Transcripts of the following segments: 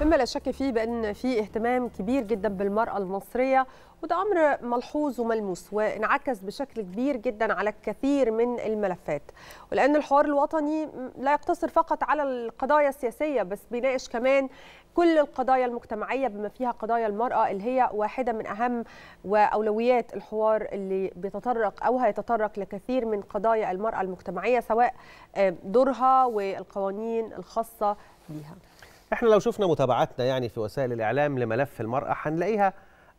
مما لا شك فيه بان في اهتمام كبير جدا بالمراه المصريه وده امر ملحوظ وملموس وانعكس بشكل كبير جدا على الكثير من الملفات ولان الحوار الوطني لا يقتصر فقط على القضايا السياسيه بس بيناقش كمان كل القضايا المجتمعيه بما فيها قضايا المراه اللي هي واحده من اهم واولويات الحوار اللي بيتطرق او هيتطرق لكثير من قضايا المراه المجتمعيه سواء آه، دورها والقوانين الخاصه بيها احنا لو شفنا متابعاتنا يعني في وسائل الاعلام لملف المراه هنلاقيها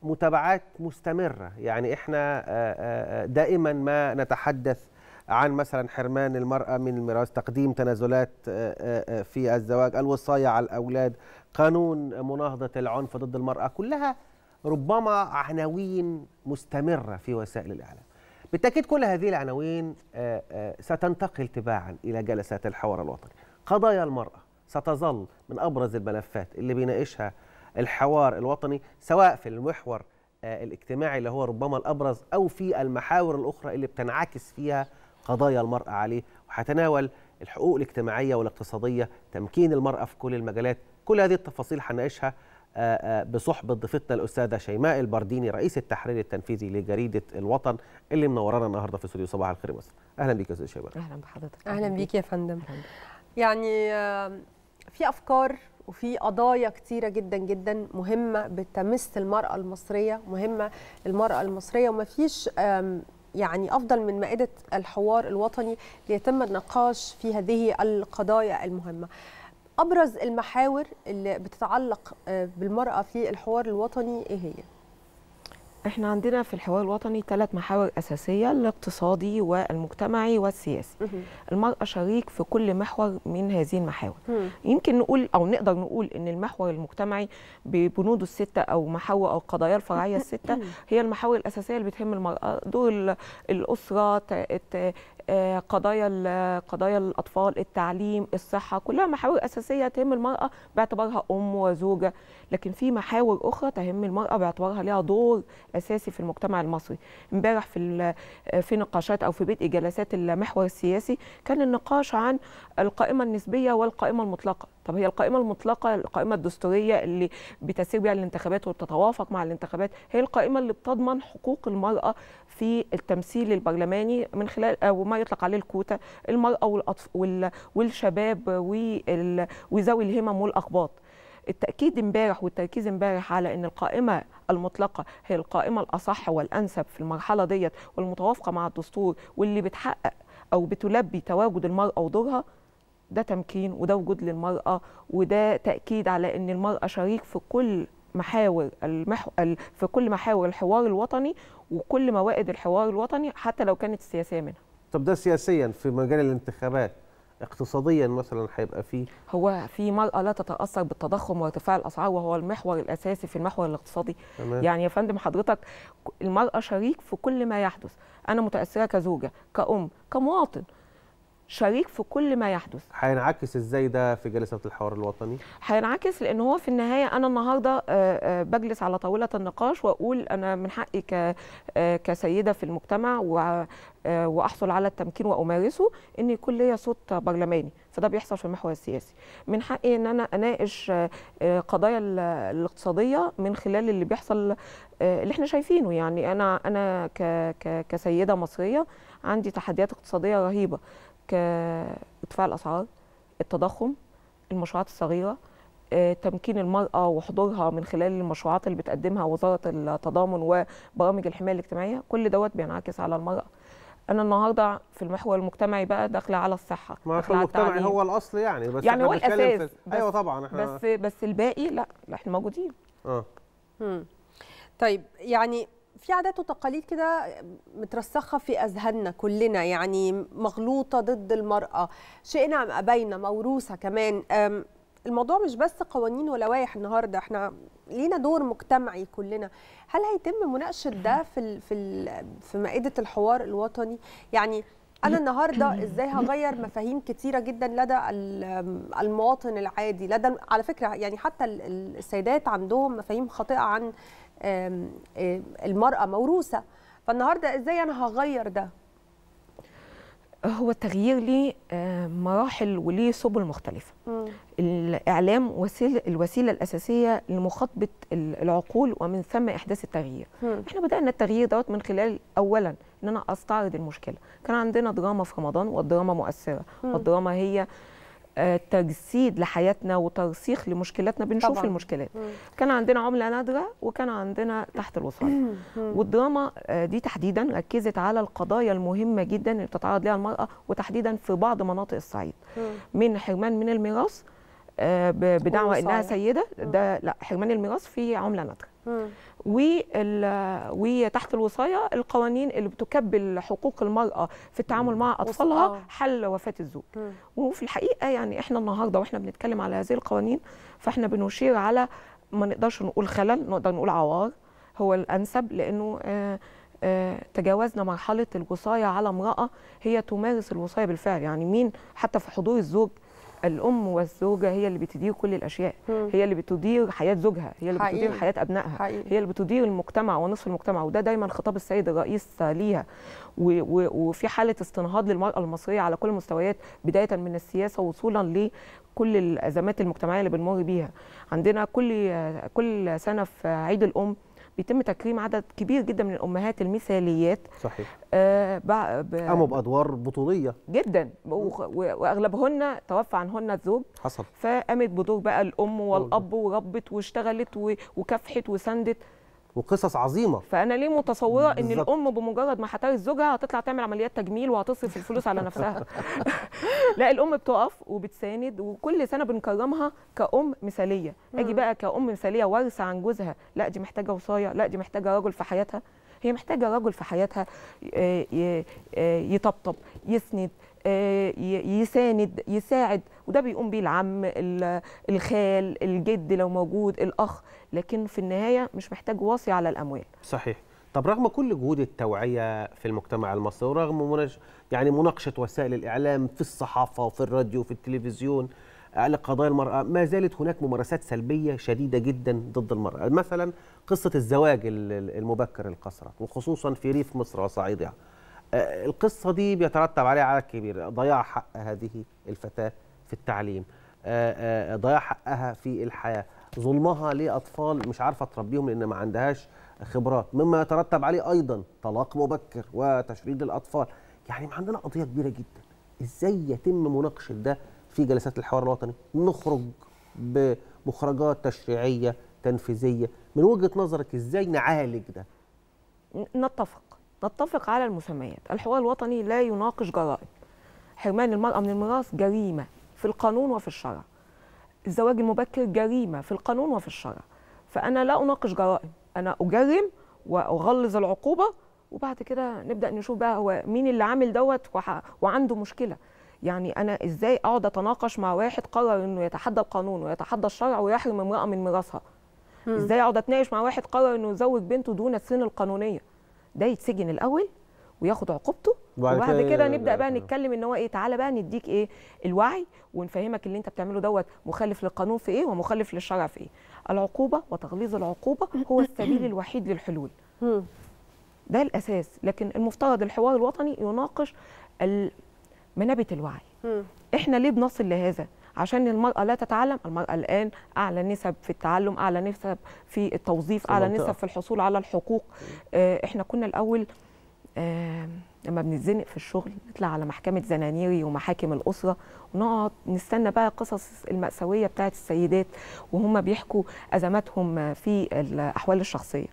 متابعات مستمره يعني احنا آه، آه، آه، دائما ما نتحدث عن مثلا حرمان المرأة من الميراث تقديم تنازلات في الزواج الوصاية على الأولاد قانون مناهضة العنف ضد المرأة كلها ربما عناوين مستمرة في وسائل الإعلام بالتأكيد كل هذه العناوين ستنتقل تباعا إلى جلسات الحوار الوطني قضايا المرأة ستظل من ابرز الملفات اللي بيناقشها الحوار الوطني سواء في المحور آه، الاجتماعي اللي هو ربما الابرز او في المحاور الاخرى اللي بتنعكس فيها قضايا المراه عليه وهتناول الحقوق الاجتماعيه والاقتصاديه تمكين المراه في كل المجالات كل هذه التفاصيل هنناقشها آه، آه، بصحبه ضيفتنا الاستاذه شيماء البرديني رئيس التحرير التنفيذي لجريده الوطن اللي منورانا النهارده في استوديو صباح الخير مصر اهلا بيك يا استاذه شيماء اهلا بحضرتك اهلا بيك يا فندم يعني في افكار وفي قضايا كتيره جدا جدا مهمه بتمس المراه المصريه مهمه للمراه المصريه ومفيش يعني افضل من مائده الحوار الوطني ليتم النقاش في هذه القضايا المهمه ابرز المحاور اللي بتتعلق آه، بالمراه في الحوار الوطني ايه هي احنا عندنا في الحوار الوطني ثلاث محاور اساسيه الاقتصادي والمجتمعي والسياسي المراه شريك في كل محور من هذه المحاور يمكن نقول او نقدر نقول ان المحور المجتمعي ببنوده السته او محاور او قضايا الفرعيه السته هي المحاور الاساسيه اللي بتهم المراه دور الاسره قضايا قضايا الاطفال التعليم الصحه كلها محاور اساسيه تهم المراه باعتبارها ام وزوجه لكن في محاور اخرى تهم المراه باعتبارها ليها دور اساسي في المجتمع المصري امبارح في في نقاشات او في بدء جلسات المحور السياسي كان النقاش عن القائمه النسبيه والقائمه المطلقه طب هي القائمه المطلقه القائمه الدستوريه اللي بتسير بها الانتخابات وتتوافق مع الانتخابات هي القائمه اللي بتضمن حقوق المراه في التمثيل البرلماني من خلال او آه، ما يطلق عليه الكوتا المراه والشباب وذوي الهمم والاقباط التاكيد امبارح والتركيز امبارح على ان القائمه المطلقه هي القائمه الاصح والانسب في المرحله ديت والمتوافقه مع الدستور واللي بتحقق او بتلبي تواجد المراه ودورها ده تمكين وده وجود للمرأة وده تأكيد على أن المرأة شريك في كل محاور المح... في كل محاور الحوار الوطني وكل موائد الحوار الوطني حتى لو كانت السياسية منها طب ده سياسيا في مجال الانتخابات اقتصاديا مثلا هيبقى فيه هو في مرأة لا تتأثر بالتضخم وارتفاع الأسعار وهو المحور الأساسي في المحور الاقتصادي تمام. يعني يا فندم حضرتك المرأة شريك في كل ما يحدث أنا متأثرة كزوجة كأم كمواطن شريك في كل ما يحدث هينعكس ازاي ده في جلسه الحوار الوطني هينعكس لان هو في النهايه انا النهارده آه، آه، بجلس على طاوله النقاش واقول انا من حقي آه، كسيده في المجتمع واحصل على التمكين وامارسه ان يكون ليا صوت برلماني فده بيحصل في المحور السياسي من حقي ان انا اناقش قضايا الاقتصاديه من خلال اللي بيحصل اللي احنا شايفينه يعني انا انا كسيده مصريه عندي تحديات اقتصاديه رهيبه ارتفاع الاسعار التضخم المشروعات الصغيره آه، تمكين المرأة وحضورها من خلال المشروعات اللي بتقدمها وزارة التضامن وبرامج الحماية الاجتماعية كل دوت بينعكس على المرأة انا النهارده في المحور المجتمعي بقى داخله على الصحه المحور المجتمعي هو الاصل يعني بس يعني هو الاساس بس ايوه طبعا احنا بس بس الباقي لا احنا موجودين اه طيب يعني في عادات وتقاليد كده مترسخه في اذهاننا كلنا يعني مغلوطه ضد المراه شئنا ام ابينا موروثه كمان الموضوع مش بس قوانين ولوائح النهارده احنا لينا دور مجتمعي كلنا هل هيتم مناقشه ده في الـ في الـ في مائده الحوار الوطني يعني انا النهارده ازاي هغير مفاهيم كتيره جدا لدى المواطن العادي لدى على فكره يعني حتى السيدات عندهم مفاهيم خاطئه عن المرأة موروثة فالنهاردة إزاي أنا هغير ده؟ هو التغيير ليه مراحل وليه سبل مختلفة م. الإعلام وسيلة الوسيلة الأساسية لمخاطبة العقول ومن ثم إحداث التغيير م. إحنا بدأنا التغيير دوت من خلال أولا إن أنا أستعرض المشكلة كان عندنا دراما في رمضان والدراما مؤثرة م. والدراما هي تجسيد لحياتنا وترسيخ لمشكلاتنا بنشوف طبعًا. المشكلات مم. كان عندنا عمله نادره وكان عندنا تحت الوصايه والدراما آه، دي تحديدا ركزت على القضايا المهمه جدا اللي بتتعرض لها المراه وتحديدا في بعض مناطق الصعيد من حرمان من الميراث آه، بدعوى انها سيده ده لا حرمان الميراث في عمله نادره وتحت الوصايه القوانين اللي بتكبل حقوق المراه في التعامل مع اطفالها آه. حل وفاه الزوج وفي الحقيقه يعني احنا النهارده واحنا بنتكلم على هذه القوانين فاحنا بنشير على ما نقدرش نقول خلل نقدر نقول عوار هو الانسب لانه آه، آه، تجاوزنا مرحله الوصايه على امراه هي تمارس الوصايه بالفعل يعني مين حتى في حضور الزوج الام والزوجه هي اللي بتدير كل الاشياء مم. هي اللي بتدير حياه زوجها هي اللي حقيقي. بتدير حياه ابنائها هي اللي بتدير المجتمع ونصف المجتمع وده دايما خطاب السيد الرئيس ليها و... و... وفي حاله استنهاض للمراه المصريه على كل المستويات بدايه من السياسه وصولا لكل الازمات المجتمعيه اللي بنمر بيها عندنا كل كل سنه في عيد الام بيتم تكريم عدد كبير جدا من الامهات المثاليات صحيح آه قاموا بادوار بطوليه جدا واغلبهن توفى عنهن الزوج حصل فقامت بدور بقى الام والاب وربت واشتغلت وكافحت وسندت وقصص عظيمه فانا ليه متصوره بالزبط. ان الام بمجرد ما هتعرف زوجها هتطلع تعمل عمليات تجميل وهتصرف الفلوس على نفسها لا الام بتقف وبتساند وكل سنه بنكرمها كأم مثاليه اجي بقى كأم مثاليه وارثه عن جوزها لا دي محتاجه وصايه لا دي محتاجه رجل في حياتها هي محتاجه رجل في حياتها آه، آه، يطبطب يسند آه، يساند يساعد وده بيقوم بيه العم الخال الجد لو موجود الاخ لكن في النهايه مش محتاج واصي على الاموال صحيح طب رغم كل جهود التوعيه في المجتمع المصري ورغم يعني مناقشه وسائل الاعلام في الصحافه وفي الراديو وفي التلفزيون على قضايا المرأة ما زالت هناك ممارسات سلبية شديدة جدا ضد المرأة مثلا قصة الزواج المبكر القصرة وخصوصا في ريف مصر وصعيدها يعني. القصة دي بيترتب عليها عدد كبير ضياع حق هذه الفتاة في التعليم ضياع حقها في الحياة ظلمها لأطفال مش عارفة تربيهم لأن ما عندهاش خبرات مما يترتب عليه أيضا طلاق مبكر وتشريد الأطفال يعني ما عندنا قضية كبيرة جدا إزاي يتم مناقشة ده في جلسات الحوار الوطني نخرج بمخرجات تشريعيه تنفيذيه من وجهه نظرك ازاي نعالج ده نتفق نتفق على المسميات الحوار الوطني لا يناقش جرائم حرمان المراه من الميراث جريمه في القانون وفي الشرع الزواج المبكر جريمه في القانون وفي الشرع فانا لا اناقش جرائم انا اجرم واغلظ العقوبه وبعد كده نبدا نشوف بقى هو مين اللي عامل دوت وعنده مشكله يعني انا ازاي اقعد اتناقش مع واحد قرر انه يتحدى القانون ويتحدى الشرع ويحرم امراه من ميراثها ازاي اقعد اتناقش مع واحد قرر انه يزوج بنته دون السن القانونيه ده يتسجن الاول وياخد عقوبته وبعد كده نبدا بقى نتكلم ان هو ايه تعالى بقى نديك ايه الوعي ونفهمك اللي انت بتعمله دوت مخالف للقانون في ايه ومخالف للشرع في ايه العقوبه وتغليظ العقوبه هو السبيل الوحيد للحلول ده الاساس لكن المفترض الحوار الوطني يناقش منابت الوعي م. احنا ليه بنصل لهذا عشان المرأة لا تتعلم المرأة الآن أعلى نسب في التعلم أعلى نسب في التوظيف أعلى نسب في الحصول على الحقوق آه إحنا كنا الأول آه لما بنتزنق في الشغل نطلع على محكمة زنانيري ومحاكم الأسرة ونقعد نستنى بقى قصص المأساوية بتاعت السيدات وهم بيحكوا أزماتهم في الأحوال الشخصية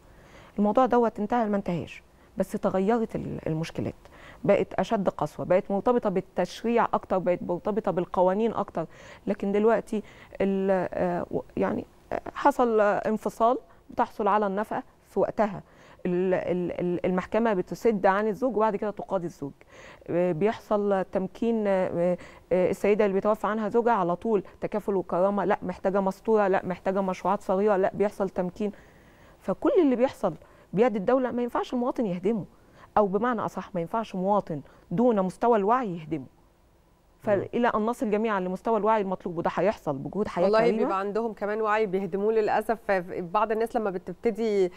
الموضوع دوت انتهى ما انتهاش بس تغيرت المشكلات بقت اشد قسوه بقت مرتبطه بالتشريع اكتر بقت مرتبطه بالقوانين اكتر لكن دلوقتي آه، يعني حصل انفصال بتحصل على النفقه في وقتها المحكمة بتسد عن الزوج وبعد كده تقاضي الزوج آه، بيحصل تمكين آه، السيدة اللي بيتوفى عنها زوجها على طول تكافل وكرامة لا محتاجة مستورة لا محتاجة مشروعات صغيرة لا بيحصل تمكين فكل اللي بيحصل بيد الدولة ما ينفعش المواطن يهدمه او بمعنى اصح ما ينفعش مواطن دون مستوى الوعي يهدمه فالى ان نصل جميعا لمستوى الوعي المطلوب وده هيحصل بجهود حياه والله كريمه بيبقى عندهم كمان وعي بيهدموه للاسف بعض الناس لما بتبتدي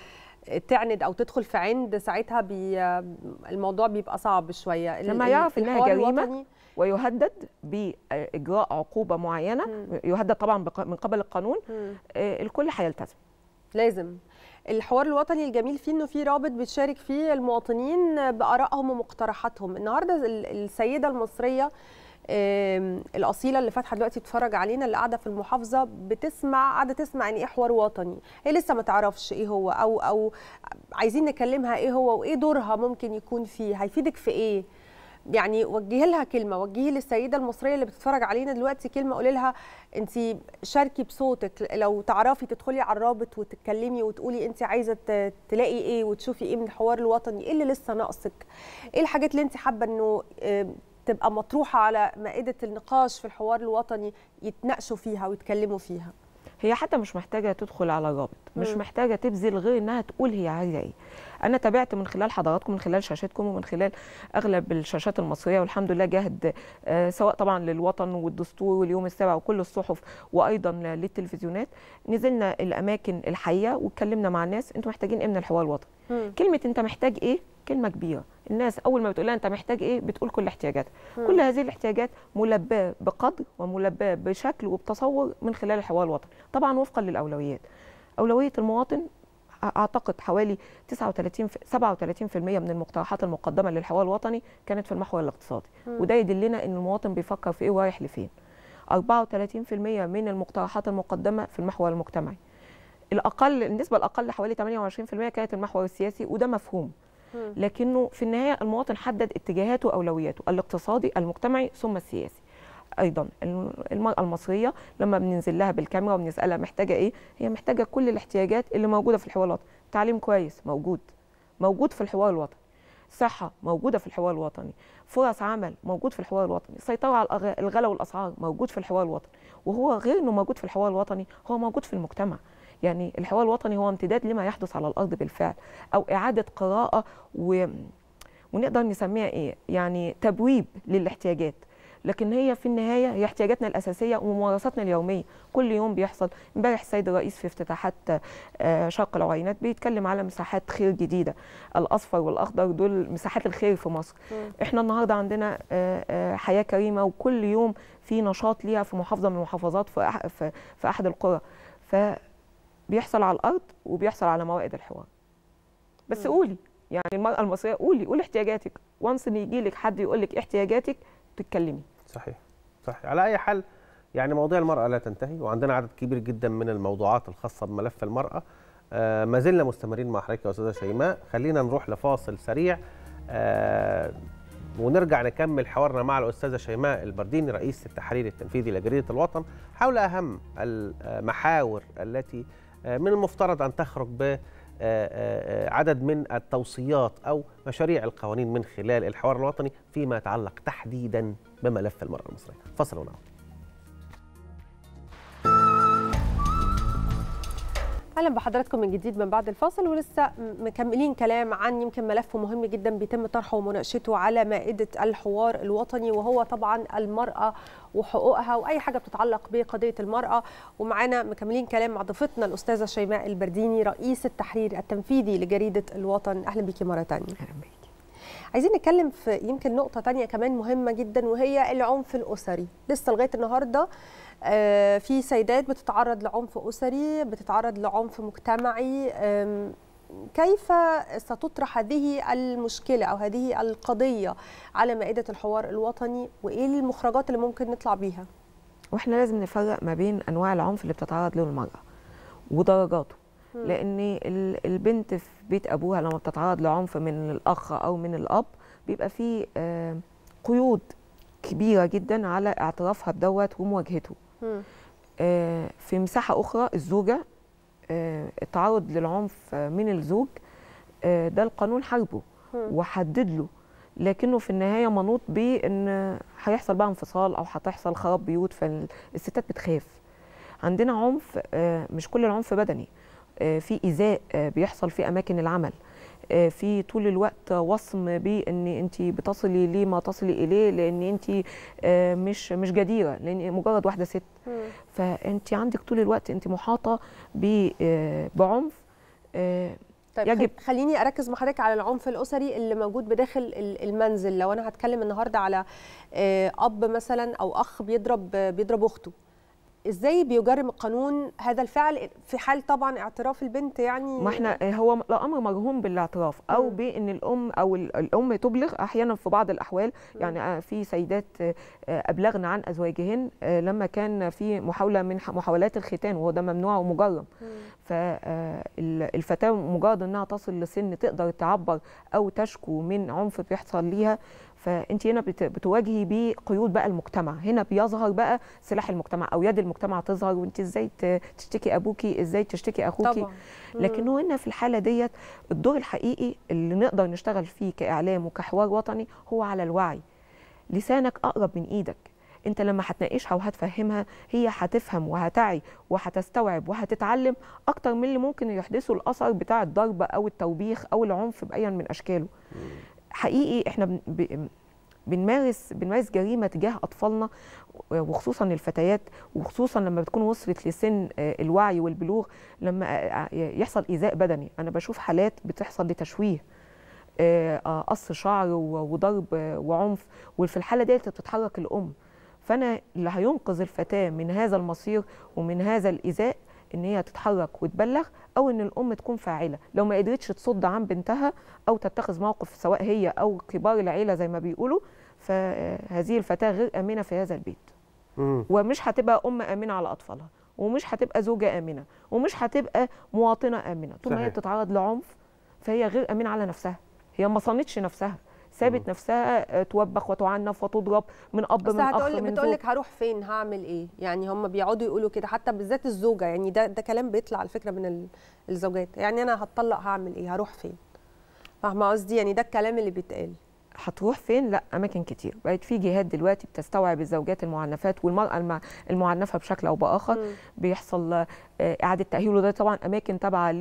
تعند او تدخل في عند ساعتها بي الموضوع بيبقى صعب شويه لما يعرف انها جريمه ويهدد باجراء عقوبه معينه مم. يهدد طبعا من قبل القانون آه الكل هيلتزم لازم الحوار الوطني الجميل فيه انه في رابط بتشارك فيه المواطنين بارائهم ومقترحاتهم النهارده السيده المصريه الاصيله اللي فاتحه دلوقتي بتتفرج علينا اللي قاعده في المحافظه بتسمع قاعده تسمع يعني ايه حوار وطني هي لسه ما تعرفش ايه هو او او عايزين نكلمها ايه هو وايه دورها ممكن يكون فيه هيفيدك في ايه يعني وجهي لها كلمه وجهي للسيده المصريه اللي بتتفرج علينا دلوقتي كلمه قولي لها انت شاركي بصوتك لو تعرفي تدخلي على الرابط وتتكلمي وتقولي انت عايزه تلاقي ايه وتشوفي ايه من الحوار الوطني ايه اللي لسه ناقصك ايه الحاجات اللي انت حابه انه آه، تبقى مطروحه على مائده النقاش في الحوار الوطني يتناقشوا فيها ويتكلموا فيها هي حتى مش محتاجه تدخل على رابط مش محتاجه تبذل غير انها تقول هي عايزه ايه انا تابعت من خلال حضراتكم من خلال شاشتكم ومن خلال اغلب الشاشات المصريه والحمد لله جهد آه، سواء طبعا للوطن والدستور واليوم السابع وكل الصحف وايضا للتلفزيونات نزلنا الاماكن الحيه واتكلمنا مع الناس انتوا محتاجين ايه من الحوار الوطني كلمه انت محتاج ايه كلمه كبيره الناس اول ما بتقولها انت محتاج ايه بتقول كل احتياجاتها كل هذه الاحتياجات ملباه بقدر وملباه بشكل وبتصور من خلال الحوار الوطني طبعا وفقا للاولويات اولويه المواطن اعتقد حوالي 39 37% من المقترحات المقدمه للحوار الوطني كانت في المحور الاقتصادي وده يدلنا ان المواطن بيفكر في ايه ورايح لفين 34% من المقترحات المقدمه في المحور المجتمعي الاقل النسبه الاقل حوالي 28% كانت المحور السياسي وده مفهوم لكنه في النهايه المواطن حدد اتجاهاته واولوياته الاقتصادي المجتمعي ثم السياسي ايضا المراه المصريه لما بننزل لها بالكاميرا وبنسالها محتاجه ايه هي محتاجه كل الاحتياجات اللي موجوده في الحوار الوطني تعليم كويس موجود موجود في الحوار الوطني صحة موجودة في الحوار الوطني فرص عمل موجود في الحوار الوطني سيطرة على الغلا والأسعار موجود في الحوار الوطني وهو غير أنه موجود في الحوار الوطني هو موجود في المجتمع يعني الحوار الوطني هو امتداد لما يحدث على الأرض بالفعل أو إعادة قراءة و... ونقدر نسميها إيه يعني تبويب للاحتياجات لكن هي في النهايه هي احتياجاتنا الاساسيه وممارساتنا اليوميه كل يوم بيحصل امبارح السيد الرئيس في افتتاحات آه، شرق العينات بيتكلم على مساحات خير جديده الاصفر والاخضر دول مساحات الخير في مصر احنا النهارده عندنا آه، آه، حياه كريمه وكل يوم في نشاط ليها في محافظه من المحافظات في في احد القرى فبيحصل على الارض وبيحصل على موائد الحوار بس قولي يعني المراه المصريه قولي قولي احتياجاتك وانس ان يجي لك حد يقول لك احتياجاتك تتكلمي صحيح صحيح على اي حال يعني مواضيع المراه لا تنتهي وعندنا عدد كبير جدا من الموضوعات الخاصه بملف المراه آه ما زلنا مستمرين مع حضرتك يا استاذه شيماء خلينا نروح لفاصل سريع آه ونرجع نكمل حوارنا مع الاستاذه شيماء البرديني رئيس التحرير التنفيذي لجريده الوطن حول اهم المحاور التي آه، من المفترض ان تخرج آه، آه، آه، عدد من التوصيات أو مشاريع القوانين من خلال الحوار الوطني فيما يتعلق تحديدا بملف المرأة المصرية فصل ونعود اهلا بحضراتكم من جديد من بعد الفاصل ولسه مكملين كلام عن يمكن ملف مهم جدا بيتم طرحه ومناقشته على مائده الحوار الوطني وهو طبعا المراه وحقوقها واي حاجه بتتعلق بقضيه المراه ومعانا مكملين كلام مع ضيفتنا الاستاذه شيماء البرديني رئيس التحرير التنفيذي لجريده الوطن اهلا بيكي مره ثانيه اهلا بيكي عايزين نتكلم في يمكن نقطه ثانيه كمان مهمه جدا وهي العنف الاسري لسه لغايه النهارده آه، في سيدات بتتعرض لعنف اسري بتتعرض لعنف مجتمعي كيف ستطرح هذه المشكله او هذه القضيه على مائده الحوار الوطني وايه المخرجات اللي ممكن نطلع بيها واحنا لازم نفرق ما بين انواع العنف اللي بتتعرض له المراه ودرجاته لان البنت في بيت ابوها لما بتتعرض لعنف من الاخ او من الاب بيبقى فيه قيود كبيره جدا على اعترافها بدوت ومواجهته آه، في مساحه اخرى الزوجه التعرض آه، للعنف من الزوج آه، ده القانون حاربه وحدد له لكنه في النهايه منوط بأن ان هيحصل بقى انفصال او هتحصل خراب بيوت فالستات بتخاف عندنا عنف مش كل العنف بدني في ايذاء بيحصل في اماكن العمل آه، في طول الوقت وصم بان انت بتصلي ليه ما تصلي اليه لان انت آه، مش مش جديره لان مجرد واحده ست فانت عندك طول الوقت انت محاطه آه، بعنف طيب يجب خليني اركز مع حضرتك على العنف الاسري اللي موجود بداخل المنزل لو انا هتكلم النهارده على اب مثلا او اخ بيضرب بيضرب اخته ازاي بيجرم القانون هذا الفعل في حال طبعا اعتراف البنت يعني ما احنا هو الامر مرهون بالاعتراف او م. بان الام او الام تبلغ احيانا في بعض الاحوال م. يعني آه، في سيدات آه، ابلغن عن ازواجهن آه، لما كان في محاوله من محاولات الختان وهو ده ممنوع ومجرم فالفتاه مجرد انها تصل لسن تقدر تعبر او تشكو من عنف بيحصل ليها فانت هنا بتواجهي بيه قيود بقى المجتمع هنا بيظهر بقى سلاح المجتمع او يد المجتمع تظهر وانت ازاي تشتكي ابوكي ازاي تشتكي اخوكي طبعا. لكن هو هنا في الحاله ديت الدور الحقيقي اللي نقدر نشتغل فيه كاعلام وكحوار وطني هو على الوعي لسانك اقرب من ايدك انت لما هتناقشها وهتفهمها هي هتفهم وهتعي وهتستوعب وهتتعلم اكتر من اللي ممكن يحدثه الاثر بتاع الضرب او التوبيخ او العنف بايا من اشكاله حقيقي احنا بنمارس بنمارس جريمه تجاه اطفالنا وخصوصا الفتيات وخصوصا لما بتكون وصلت لسن آه، الوعي والبلوغ لما آه، آه، يحصل ايذاء بدني انا بشوف حالات بتحصل لتشويه قص شعر وضرب وعنف وفي الحاله ديت بتتحرك الام فانا اللي هينقذ الفتاه من هذا المصير ومن هذا الايذاء ان هي تتحرك وتبلغ او ان الام تكون فاعله لو ما قدرتش تصد عن بنتها او تتخذ موقف سواء هي او كبار العيله زي ما بيقولوا فهذه الفتاه غير امنه في هذا البيت ومش هتبقى ام امنه على اطفالها ومش هتبقى زوجه امنه ومش هتبقى مواطنه امنه طول ما هي بتتعرض لعنف فهي غير امنه على نفسها هي ما صانتش نفسها سابت نفسها آه، توبخ وتعنف وتضرب من اب من اخ من بتقول بتقولك هروح فين هعمل ايه يعني هم بيقعدوا يقولوا كده حتى بالذات الزوجه يعني ده ده كلام بيطلع على فكره من الزوجات يعني انا هتطلق هعمل ايه هروح فين فاهمه قصدي يعني ده الكلام اللي بيتقال هتروح فين؟ لا اماكن كتير، بقت في جهات دلوقتي بتستوعب الزوجات المعنفات والمراه المعنفه بشكل او باخر، م. بيحصل آه، اعاده تاهيل وده طبعا اماكن تابعه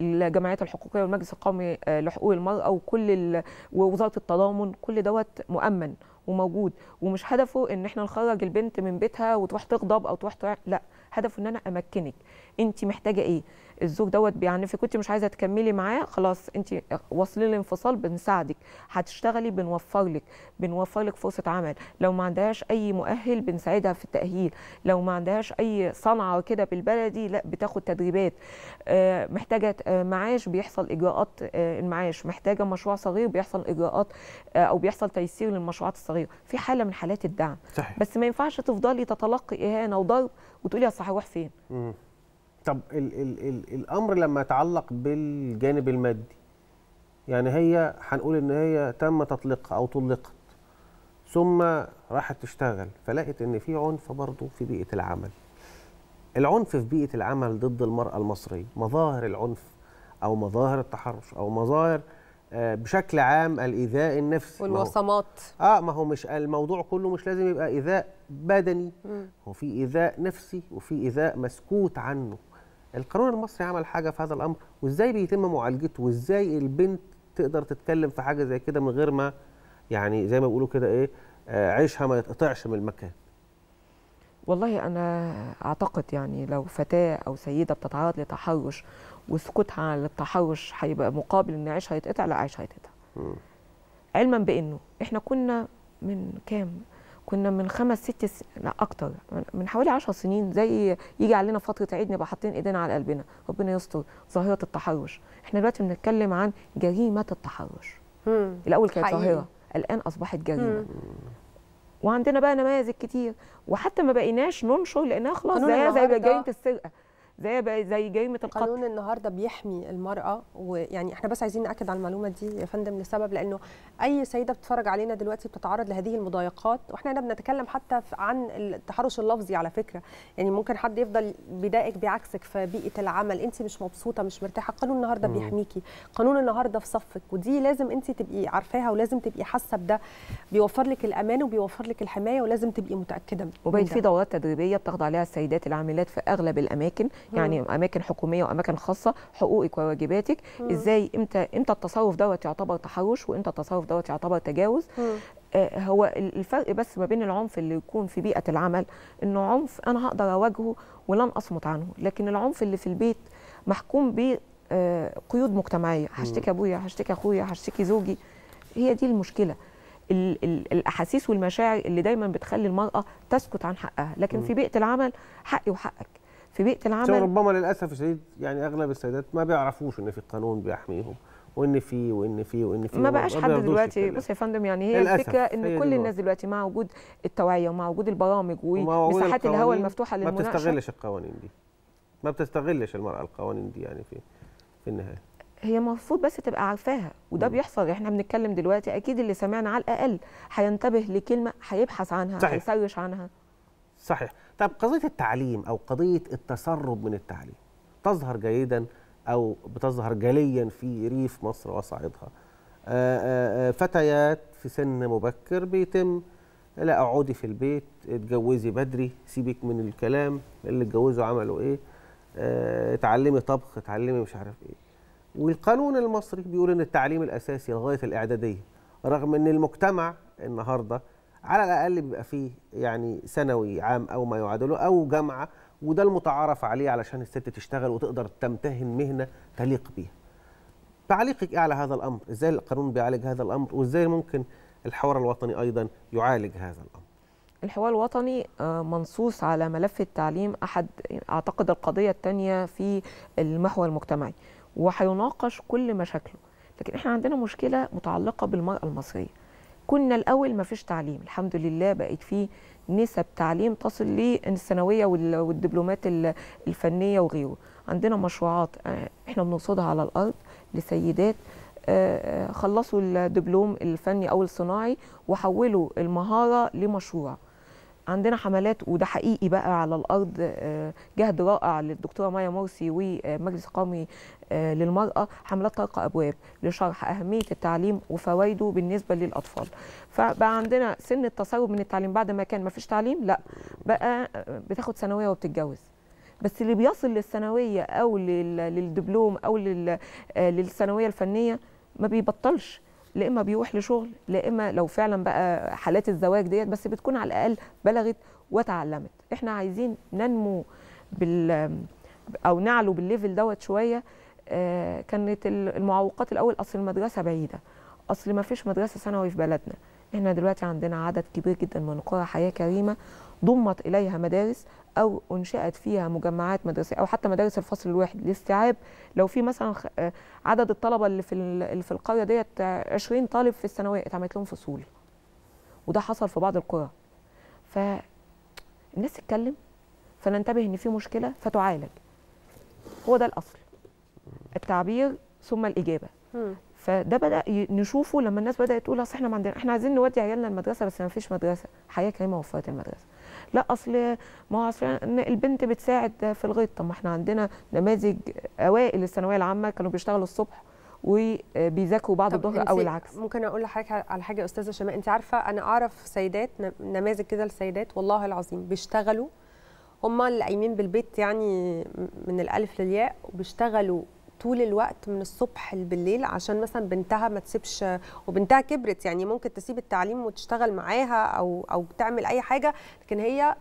للجمعيات الحقوقيه والمجلس القومي آه، لحقوق المراه وكل ووزاره التضامن، كل دوت مؤمن وموجود ومش هدفه ان احنا نخرج البنت من بيتها وتروح تغضب او تروح لا هدفه ان انا امكنك انت محتاجه ايه الزوج دوت بيعنفك وانت مش عايزه تكملي معاه خلاص انت واصلين للانفصال بنساعدك هتشتغلي بنوفر لك بنوفر لك فرصه عمل لو ما عندهاش اي مؤهل بنساعدها في التاهيل لو ما عندهاش اي صنعه كده بالبلدي لا بتاخد تدريبات آه، محتاجه آه، معاش بيحصل اجراءات آه، المعاش محتاجه مشروع صغير بيحصل اجراءات او بيحصل تيسير للمشروعات الصغيره في حاله من حالات الدعم صحيح. بس ما ينفعش تفضلي تتلقي اهانه وضرب وتقولي يا صاحبي روح فين مم. طب ال ال ال الامر لما يتعلق بالجانب المادي يعني هي هنقول ان هي تم تطليقها او طلقت ثم راحت تشتغل فلقت ان في عنف برضه في بيئه العمل العنف في بيئه العمل ضد المراه المصريه مظاهر العنف او مظاهر التحرش او مظاهر آه، بشكل عام الايذاء النفسي والوصمات اه ما هو مش الموضوع كله مش لازم يبقى ايذاء بدني هو في ايذاء نفسي وفي ايذاء مسكوت عنه القانون المصري عمل حاجه في هذا الامر وازاي بيتم معالجته وازاي البنت تقدر تتكلم في حاجه زي كده من غير ما يعني زي ما بيقولوا كده ايه آه، عيشها ما يتقطعش من المكان والله انا اعتقد يعني لو فتاه او سيده بتتعرض لتحرش وسكوتها عن التحرش هيبقى مقابل ان عيشها يتقطع لا عيشها هيتقطع علما بانه احنا كنا من كام كنا من خمس ست س... لا اكتر من حوالي 10 سنين زي يجي علينا فتره عيد نبقى حاطين ايدينا على قلبنا ربنا يستر ظاهره التحرش احنا دلوقتي بنتكلم عن جريمه التحرش مم. الاول كانت ظاهره الان اصبحت جريمه مم. وعندنا بقى نماذج كتير وحتى ما بقيناش ننشر لانها خلاص زي زي جريمه آه. السرقه زي زي جريمه القتل القانون النهارده بيحمي المراه ويعني احنا بس عايزين ناكد على المعلومه دي يا فندم لسبب لانه اي سيده بتتفرج علينا دلوقتي بتتعرض لهذه المضايقات واحنا هنا بنتكلم حتى عن التحرش اللفظي على فكره يعني ممكن حد يفضل بيضايقك بعكسك في بيئه العمل انت مش مبسوطه مش مرتاحه قانون النهارده بيحميكي قانون النهارده في صفك ودي لازم انت تبقي عارفاها ولازم تبقي حاسه بده بيوفر لك الامان وبيوفر لك الحمايه ولازم تبقي متاكده وبين في دورات تدريبيه بتاخد عليها السيدات العاملات في اغلب الاماكن يعني اماكن حكوميه واماكن خاصه حقوقك وواجباتك ازاي امتى امتى التصرف دوت يعتبر تحرش وامتى التصرف دوت يعتبر تجاوز آه، هو الفرق بس ما بين العنف اللي يكون في بيئه العمل انه عنف انا هقدر اواجهه ولن اصمت عنه لكن العنف اللي في البيت محكوم بقيود آه، قيود مجتمعيه هشتكي ابويا هشتكي اخويا هشتكي زوجي هي دي المشكله الاحاسيس والمشاعر اللي دايما بتخلي المراه تسكت عن حقها لكن م. في بيئه العمل حقي وحقك في بيئه العمل ربما للاسف الشديد يعني اغلب السيدات ما بيعرفوش ان في قانون بيحميهم وان في وان في وان في ما بقاش حد دلوقتي بص يا فندم يعني هي الفكره ان كل الناس دلوقتي مع وجود التوعيه ومع وجود البرامج ومساحات الهواء المفتوحه للمناقشه ما بتستغلش القوانين دي ما بتستغلش المراه القوانين دي يعني في في النهايه هي المفروض بس تبقى عارفاها وده مم. بيحصل احنا بنتكلم دلوقتي اكيد اللي سمعنا على الاقل هينتبه لكلمه هيبحث عنها هيسرش عنها صحيح طب قضية التعليم أو قضية التسرب من التعليم تظهر جيدا أو بتظهر جليا في ريف مصر وصعيدها آه، آه، آه، فتيات في سن مبكر بيتم لا اقعدي في البيت اتجوزي بدري سيبك من الكلام اللي اتجوزوا عملوا ايه اتعلمي طبخ اتعلمي مش عارف ايه والقانون المصري بيقول ان التعليم الاساسي لغايه الاعداديه رغم ان المجتمع النهارده على الاقل بيبقى فيه يعني ثانوي عام او ما يعادله او جامعه وده المتعارف عليه علشان الست تشتغل وتقدر تمتهن مهنه تليق بيها. تعليقك ايه على هذا الامر؟ ازاي القانون بيعالج هذا الامر؟ وازاي ممكن الحوار الوطني ايضا يعالج هذا الامر؟ الحوار الوطني آه، منصوص على ملف التعليم احد اعتقد القضيه الثانيه في المحور المجتمعي وهيناقش كل مشاكله، لكن احنا عندنا مشكله متعلقه بالمراه المصريه. كنا الاول ما فيش تعليم الحمد لله بقت فيه نسب تعليم تصل للثانويه والدبلومات الفنيه وغيره عندنا مشروعات آه، احنا بنرصدها على الارض لسيدات آه، آه، خلصوا الدبلوم الفني او الصناعي وحولوا المهاره لمشروع عندنا حملات وده حقيقي بقى على الارض آه، جهد رائع للدكتوره مايا مرسي ومجلس قومي آه، للمراه حملات طرق ابواب لشرح اهميه التعليم وفوائده بالنسبه للاطفال فبقى عندنا سن التصرف من التعليم بعد ما كان ما فيش تعليم لا بقى آه، بتاخد ثانويه وبتتجوز بس اللي بيصل للثانويه او للدبلوم او للثانويه الفنيه ما بيبطلش لا اما بيروح لشغل لا اما لو فعلا بقى حالات الزواج ديت بس بتكون على الاقل بلغت وتعلمت احنا عايزين ننمو بال او نعلو بالليفل دوت شويه آه، كانت المعوقات الاول اصل المدرسه بعيده اصل ما فيش مدرسه ثانوي في بلدنا احنا دلوقتي عندنا عدد كبير جدا من قرى حياه كريمه ضمت اليها مدارس او انشات فيها مجمعات مدرسيه او حتى مدارس الفصل الواحد لاستيعاب لو في مثلا آه، عدد الطلبه اللي في اللي في القريه ديت 20 طالب في الثانويه اتعملت لهم فصول وده حصل في بعض القرى فالناس تتكلم فننتبه ان في مشكله فتعالج هو ده الاصل التعبير ثم الاجابه فده بدا نشوفه لما الناس بدات تقول اصل احنا ما عندنا احنا عايزين نودي عيالنا المدرسه بس ما فيش مدرسه حياه كريمه وفرت المدرسه لا اصل ما هو اصل البنت بتساعد في الغيط طب ما احنا عندنا نماذج اوائل الثانويه العامه كانوا بيشتغلوا الصبح وبيذاكروا بعد الظهر او العكس ممكن اقول لحضرتك على حاجه يا استاذه شماء انت عارفه انا اعرف سيدات نماذج كده لسيدات والله العظيم بيشتغلوا هم اللي قايمين بالبيت يعني من الالف للياء وبيشتغلوا طول الوقت من الصبح بالليل عشان مثلا بنتها ما تسيبش وبنتها كبرت يعني ممكن تسيب التعليم وتشتغل معاها او او تعمل اي حاجه لكن هي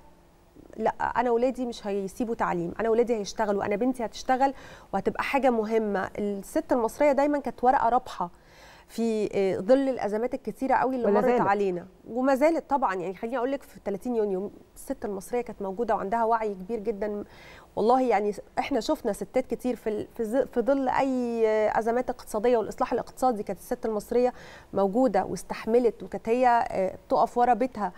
لا انا ولادي مش هيسيبوا تعليم انا ولادي هيشتغلوا انا بنتي هتشتغل وهتبقى حاجه مهمه الست المصريه دايما كانت ورقه رابحه في آه، ظل الازمات الكثيره قوي اللي مرت زالت. علينا وما زالت طبعا يعني خليني اقول لك في 30 يونيو الست المصريه كانت موجوده وعندها وعي كبير جدا والله يعني احنا شفنا ستات كتير في في ظل اي ازمات اقتصاديه والاصلاح الاقتصادي كانت الست المصريه موجوده واستحملت وكانت هي آه، تقف ورا بيتها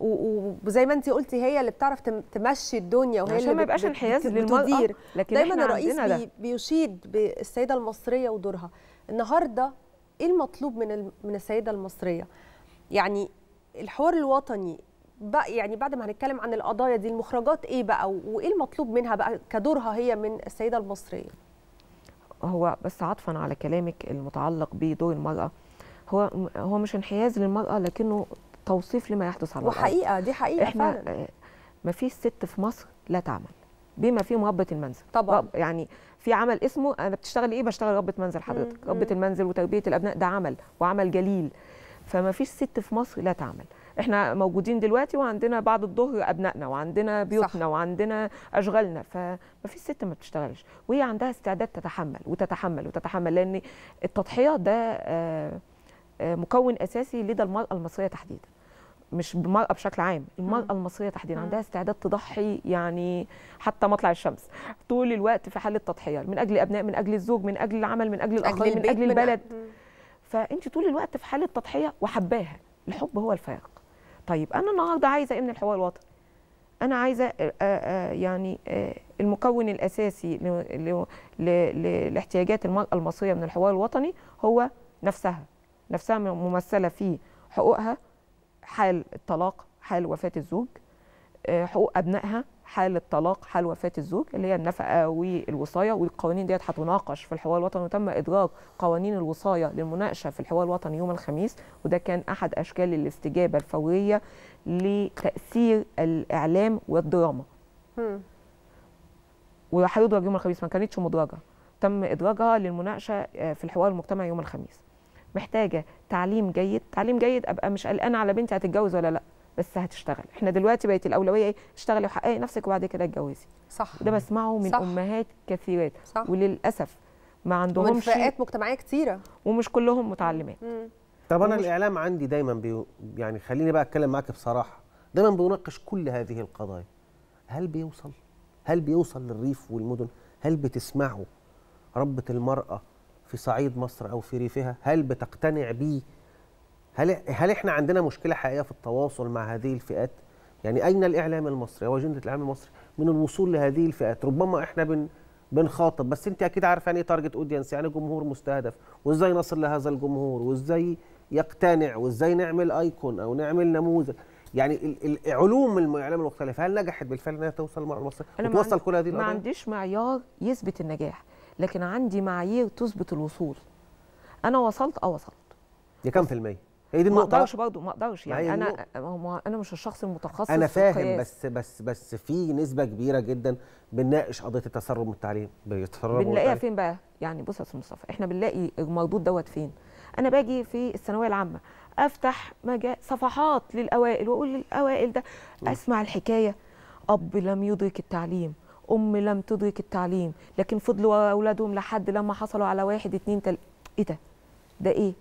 وزي ما انت قلتي هي اللي بتعرف تمشي الدنيا وهي عشان ما يبقاش انحياز للمراه لكن دايما الرئيس بيشيد بالسيده المصريه ودورها النهارده ايه المطلوب من من السيده المصريه يعني الحوار الوطني بقى يعني بعد ما هنتكلم عن القضايا دي المخرجات ايه بقى وايه المطلوب منها بقى كدورها هي من السيده المصريه هو بس عطفا على كلامك المتعلق بدور المراه هو هو مش انحياز للمراه لكنه توصيف لما يحدث على وحقيقه دي حقيقه احنا فعلا آه، ما فيش ست في مصر لا تعمل بما فيه ربة المنزل طبعا يعني في عمل اسمه انا بتشتغلي ايه بشتغل ربة منزل حضرتك ربة المنزل وتربية الابناء ده عمل وعمل جليل فما فيش ست في مصر لا تعمل احنا موجودين دلوقتي وعندنا بعد الظهر ابنائنا وعندنا بيوتنا صح. وعندنا اشغالنا فما فيش ست ما بتشتغلش وهي عندها استعداد تتحمل وتتحمل وتتحمل لان التضحيه ده آه، آه، مكون اساسي لدى المراه المصريه تحديدا مش المرأة بشكل عام المرأة المصرية تحديدا عندها استعداد تضحي يعني حتى مطلع الشمس طول الوقت في حالة تضحية من أجل أبناء من أجل الزوج من أجل العمل من أجل الآخرين من أجل البلد فأنت طول الوقت في حالة تضحية وحباها الحب هو الفارق طيب أنا النهاردة عايزة إيه من الحوار الوطني أنا عايزة آه، آه، آه، يعني المكون الأساسي لاحتياجات المرأة المصرية من الحوار الوطني هو نفسها نفسها ممثلة في حقوقها حال الطلاق حال وفاة الزوج آه، حقوق أبنائها حال الطلاق حال وفاة الزوج اللي هي النفقة والوصاية والقوانين ديت هتناقش في الحوار الوطني وتم إدراج قوانين الوصاية للمناقشة في الحوار الوطني يوم الخميس وده كان أحد أشكال الاستجابة الفورية لتأثير الإعلام والدراما وهيدرج يوم الخميس ما كانتش مدرجة تم إدراجها للمناقشة آه، في الحوار المجتمعي يوم الخميس محتاجه تعليم جيد تعليم جيد ابقى مش قلقان على بنتي هتتجوز ولا لا بس هتشتغل احنا دلوقتي بقت الاولويه ايه اشتغلي وحققي نفسك وبعد كده اتجوزي صح ده بسمعه من صح. امهات كثيرات صح. وللاسف ما عندهمش ومن فئات مجتمعيه كثيره ومش كلهم متعلمات مم. طب انا الاعلام عندي دايما بي... يعني خليني بقى اتكلم معاك بصراحه دايما بيناقش كل هذه القضايا هل بيوصل هل بيوصل للريف والمدن هل بتسمعوا ربة المرأة في صعيد مصر او في ريفها هل بتقتنع بيه هل هل احنا عندنا مشكله حقيقيه في التواصل مع هذه الفئات يعني اين الاعلام المصري او اجنده الاعلام المصري من الوصول لهذه الفئات ربما احنا بن بنخاطب بس انت اكيد عارف يعني ايه تارجت اودينس يعني جمهور مستهدف وازاي نصل لهذا الجمهور وازاي يقتنع وازاي نعمل ايكون او نعمل نموذج يعني علوم الاعلام المختلفه هل نجحت بالفعل انها توصل مع المصري توصل كل هذه ما عنديش معيار يثبت النجاح لكن عندي معايير تثبت الوصول انا وصلت اه وصلت يا كام في الميه هي دي النقطه ما اقدرش برضه ما اقدرش يعني انا انا مش الشخص المتخصص انا فاهم بس بس بس في نسبه كبيره جدا بنناقش قضيه التسرب التعليم بيتسربوا بنلاقيها فين بقى يعني بص يا استاذ مصطفى احنا بنلاقي المردود دوت فين انا باجي في الثانويه العامه افتح مجال صفحات للاوائل واقول للاوائل ده اسمع الحكايه اب لم يدرك التعليم ام لم تدرك التعليم لكن فضلوا اولادهم لحد لما حصلوا على واحد اتنين تل... ايه ده ده ايه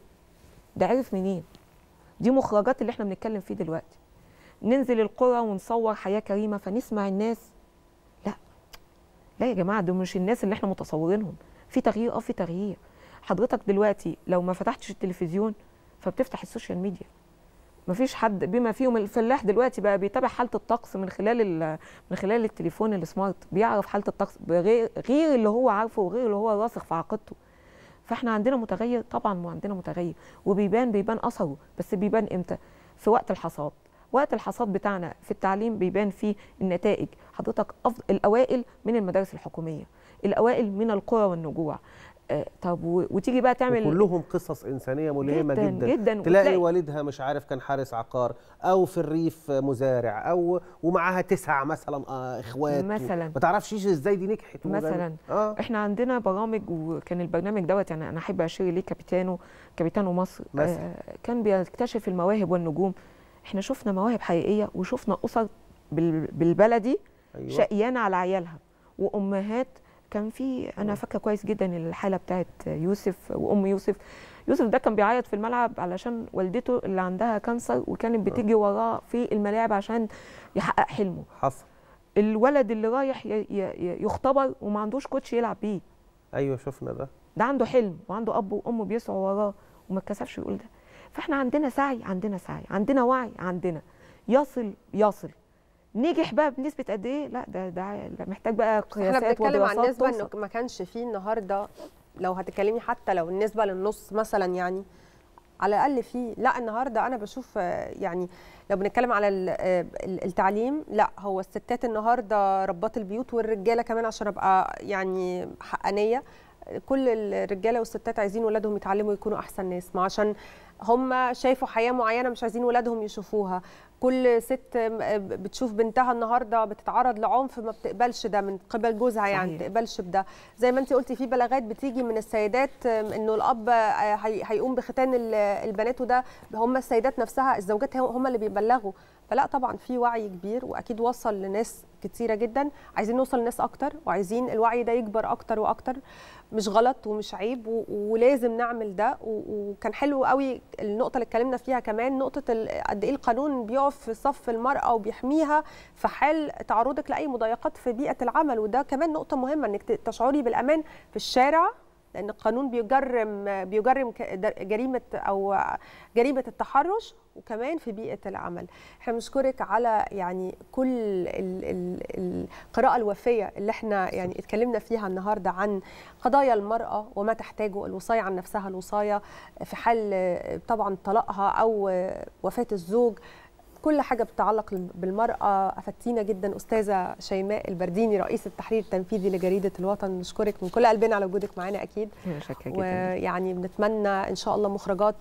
ده عرف منين دي مخرجات اللي احنا بنتكلم فيه دلوقتي ننزل القرى ونصور حياه كريمه فنسمع الناس لا لا يا جماعه دول مش الناس اللي احنا متصورينهم في تغيير اه في تغيير حضرتك دلوقتي لو ما فتحتش التلفزيون فبتفتح السوشيال ميديا مفيش حد بما فيهم الفلاح دلوقتي بقى بيتابع حاله الطقس من خلال من خلال التليفون السمارت بيعرف حاله الطقس غير اللي هو عارفه وغير اللي هو راسخ في عقيدته فاحنا عندنا متغير طبعا عندنا متغير وبيبان بيبان اثره بس بيبان امتى في وقت الحصاد وقت الحصاد بتاعنا في التعليم بيبان فيه النتائج حضرتك أفضل الاوائل من المدارس الحكوميه الاوائل من القرى والنجوع آه، طب وتيجي بقى تعمل كلهم قصص انسانيه ملهمه جدا جدا, جدا تلاقي والدها مش عارف كان حارس عقار او في الريف مزارع او ومعاها تسع مثلا آه، اخوات مثلا ما تعرفش ازاي دي نجحت مثلا آه. احنا عندنا برامج وكان البرنامج دوت يعني انا احب اشير ليه كابيتانو كابيتانو مصر آه كان بيكتشف المواهب والنجوم احنا شفنا مواهب حقيقيه وشفنا اسر بالبلدي أيوة. شقيانه على عيالها وامهات كان في انا آه. فاكره كويس جدا الحاله بتاعت يوسف وام يوسف يوسف ده كان بيعيط في الملعب علشان والدته اللي عندها كانسر وكانت آه. بتيجي وراه في الملاعب عشان يحقق حلمه حصل الولد اللي رايح يختبر وما عندوش كوتش يلعب بيه ايوه شفنا ده ده عنده حلم وعنده اب وام بيسعوا وراه وما اتكسفش يقول ده فاحنا عندنا سعي عندنا سعي عندنا وعي عندنا يصل يصل نجح بقى بنسبه قد ايه لا ده ده محتاج بقى قياسات احنا بنتكلم عن نسبه انه ما كانش فيه النهارده لو هتتكلمي حتى لو النسبه للنص مثلا يعني على الاقل في لا النهارده انا بشوف آه، يعني لو بنتكلم على آه، التعليم لا هو الستات النهارده ربات البيوت والرجاله كمان عشان ابقى يعني حقانيه كل الرجاله والستات عايزين ولادهم يتعلموا يكونوا احسن ناس ما عشان هم شايفوا حياه معينه مش عايزين ولادهم يشوفوها كل ست بتشوف بنتها النهارده بتتعرض لعنف ما بتقبلش ده من قبل جوزها يعني ما بتقبلش بده زي ما انت قلتي في بلاغات بتيجي من السيدات انه الاب آه، هيقوم بختان البنات وده هم السيدات نفسها الزوجات هم اللي بيبلغوا فلا طبعا في وعي كبير واكيد وصل لناس كتيره جدا عايزين نوصل لناس اكتر وعايزين الوعي ده يكبر اكتر واكتر مش غلط ومش عيب ولازم نعمل ده وكان حلو قوي النقطه اللي اتكلمنا فيها كمان نقطه قد ايه القانون بيقف في صف المراه وبيحميها في حال تعرضك لاي مضايقات في بيئه العمل وده كمان نقطه مهمه انك تشعري بالامان في الشارع لان القانون بيجرم بيجرم جريمه او جريمه التحرش وكمان في بيئه العمل احنا بنشكرك على يعني كل القراءه الوفيه اللي احنا يعني اتكلمنا فيها النهارده عن قضايا المراه وما تحتاجه الوصايه عن نفسها الوصايه في حال طبعا طلاقها او وفاه الزوج كل حاجه بتتعلق بالمراه افدتينا جدا استاذه شيماء البرديني رئيس التحرير التنفيذي لجريده الوطن نشكرك من كل قلبنا على وجودك معانا اكيد جدا ويعني بنتمنى ان شاء الله مخرجات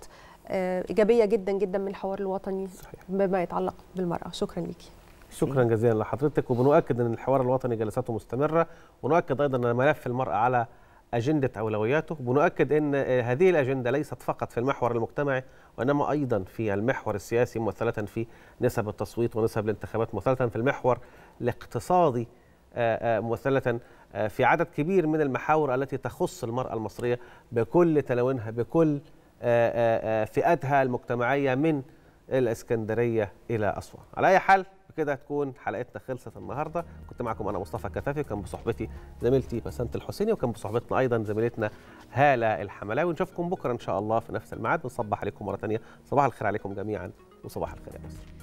آه، ايجابيه جدا جدا من الحوار الوطني صحيح. بما يتعلق بالمراه شكرا ليكي شكرا جزيلا لحضرتك وبنؤكد ان الحوار الوطني جلساته مستمره ونؤكد ايضا ان ملف المراه على اجنده اولوياته وبنؤكد ان آه، هذه الاجنده ليست فقط في المحور المجتمعي وانما ايضا في المحور السياسي ممثله في نسب التصويت ونسب الانتخابات ممثله في المحور الاقتصادي ممثله آه، في عدد كبير من المحاور التي تخص المراه المصريه بكل تلوينها بكل آه، آه، آه، فئاتها المجتمعيه من الاسكندريه الى اسوان على اي حال كده تكون حلقتنا خلصت النهارده كنت معكم انا مصطفى كتافي وكان بصحبتي زميلتي بسنت الحسيني وكان بصحبتنا ايضا زميلتنا هاله الحملاوي نشوفكم بكره ان شاء الله في نفس الميعاد بنصبح عليكم مره ثانيه صباح الخير عليكم جميعا وصباح الخير يا مصر